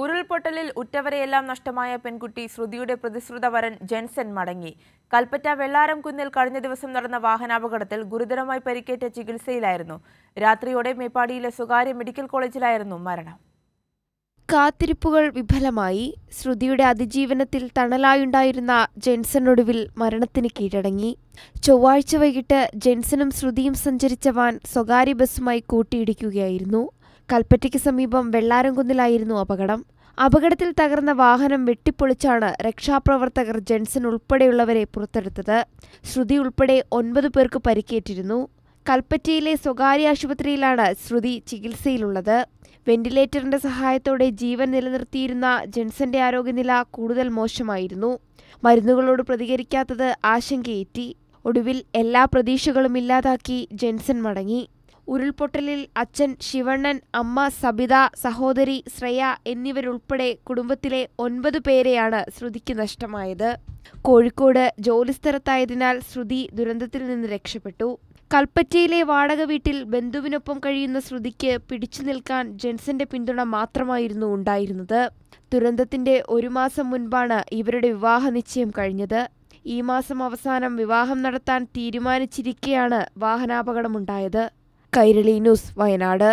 ഉരുൾപൊട്ടലിൽ ഉറ്റവരെയെല്ലാം നഷ്ടമായ പെൺകുട്ടി ശ്രുതിയുടെ പ്രതിശ്രുത വരൻ ജെൻസൻ മടങ്ങി കൽപ്പറ്റ വെള്ളാരം കുന്നിൽ കഴിഞ്ഞ ദിവസം നടന്ന വാഹനാപകടത്തിൽ ഗുരുതരമായി പരിക്കേറ്റ ചികിത്സയിലായിരുന്നു രാത്രിയോടെ മേപ്പാടിയിലെ സ്വകാര്യ മെഡിക്കൽ കോളേജിലായിരുന്നു മരണം കാത്തിരിപ്പുകൾ വിഫലമായി ശ്രുതിയുടെ അതിജീവനത്തിൽ തണലായുണ്ടായിരുന്ന ജെൻസൺ ഒടുവിൽ മരണത്തിന് കീഴടങ്ങി ചൊവ്വാഴ്ച വൈകിട്ട് ജെൻസനും ശ്രുതിയും സഞ്ചരിച്ച വാൻ സ്വകാര്യ ബസ്സുമായി കൂട്ടിയിടിക്കുകയായിരുന്നു കൽപ്പറ്റയ്ക്ക് സമീപം വെള്ളാരംകുന്നിലായിരുന്നു അപകടം അപകടത്തിൽ തകർന്ന വാഹനം വെട്ടിപ്പൊളിച്ചാണ് രക്ഷാപ്രവർത്തകർ ജെൻസൺ ഉൾപ്പെടെയുള്ളവരെ പുറത്തെടുത്തത് ശ്രുതി ഉൾപ്പെടെ ഒൻപത് പേർക്ക് പരിക്കേറ്റിരുന്നു കൽപ്പറ്റയിലെ സ്വകാര്യ ആശുപത്രിയിലാണ് ശ്രുതി ചികിത്സയിലുള്ളത് വെന്റിലേറ്ററിന്റെ സഹായത്തോടെ ജീവൻ നിലനിർത്തിയിരുന്ന ജെൻസന്റെ ആരോഗ്യനില കൂടുതൽ മോശമായിരുന്നു മരുന്നുകളോട് പ്രതികരിക്കാത്തത് ആശങ്കയേറ്റി ഒടുവിൽ എല്ലാ പ്രതീക്ഷകളും ഇല്ലാതാക്കി ജെൻസൻ മടങ്ങി ഉരുൾപൊട്ടലിൽ അച്ഛൻ ശിവണ്ണൻ അമ്മ സബിത സഹോദരി ശ്രേയ എന്നിവരുൾപ്പെടെ കുടുംബത്തിലെ ഒൻപത് പേരെയാണ് ശ്രുതിക്ക് നഷ്ടമായത് കോഴിക്കോട് ജോലിസ്ഥലത്തായതിനാൽ ശ്രുതി ദുരന്തത്തിൽ നിന്ന് രക്ഷപ്പെട്ടു കൽപ്പറ്റയിലെ വാടക വീട്ടിൽ ബന്ധുവിനൊപ്പം കഴിയുന്ന ശ്രുതിക്ക് പിടിച്ചു നിൽക്കാൻ ജെൻസന്റെ പിന്തുണ മാത്രമായിരുന്നു ഉണ്ടായിരുന്നത് ദുരന്തത്തിന്റെ ഒരു മാസം മുൻപാണ് ഇവരുടെ വിവാഹ നിശ്ചയം കഴിഞ്ഞത് ഈ മാസം അവസാനം വിവാഹം നടത്താൻ തീരുമാനിച്ചിരിക്കെയാണ് വാഹനാപകടമുണ്ടായത് കൈരളി ന്യൂസ് വയനാട്